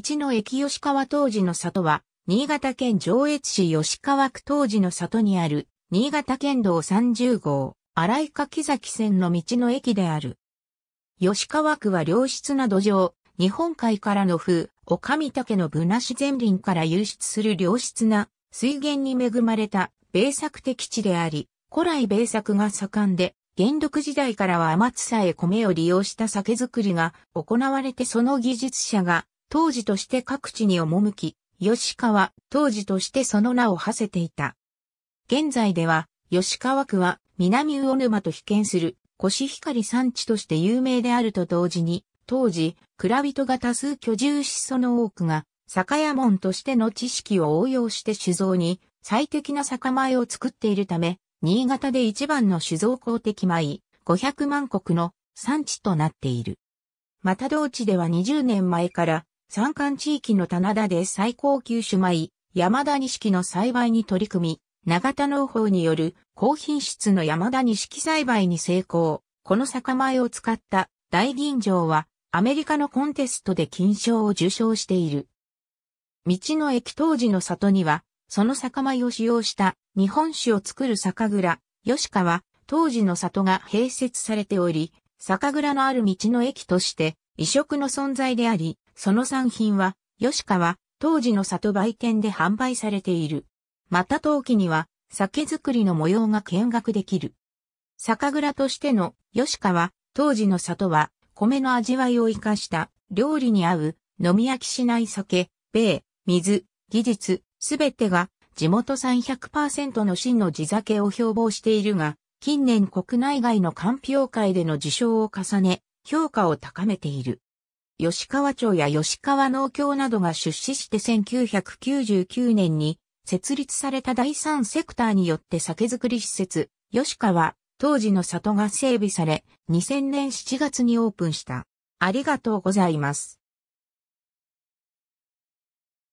道の駅吉川当時の里は、新潟県上越市吉川区当時の里にある、新潟県道30号、荒井柿崎線の道の駅である。吉川区は良質な土壌、日本海からの風、お上竹のぶなし前林から湧出する良質な水源に恵まれた米作的地であり、古来米作が盛んで、元禄時代からは天津さえ米を利用した酒造りが行われてその技術者が当時として各地に赴き、吉川、当時としてその名を馳せていた。現在では、吉川区は南魚沼と比肩するコシヒカリ産地として有名であると同時に、当時、蔵人が多数居住しその多くが、酒屋門としての知識を応用して酒造に最適な酒米を作っているため、新潟で一番の酒造公的米、500万石の産地となっている。また同地では20年前から山間地域の棚田で最高級種米、山田錦の栽培に取り組み、長田農法による高品質の山田錦栽培に成功。この酒米を使った大吟醸はアメリカのコンテストで金賞を受賞している。道の駅当時の里には、その酒米を使用した日本酒を作る酒蔵、吉川、当時の里が併設されており、酒蔵のある道の駅として異色の存在であり、その産品は、吉川、当時の里売店で販売されている。また陶器には、酒造りの模様が見学できる。酒蔵としての吉川、当時の里は、米の味わいを生かした料理に合う飲み飽きしない酒、米、水、技術、すべてが地元産100%の真の地酒を標榜しているが、近年国内外の鑑評会での受賞を重ね、評価を高めている。吉川町や吉川農協などが出資して1999年に設立された第三セクターによって酒造り施設、吉川、当時の里が整備され、2000年7月にオープンした。ありがとうございます。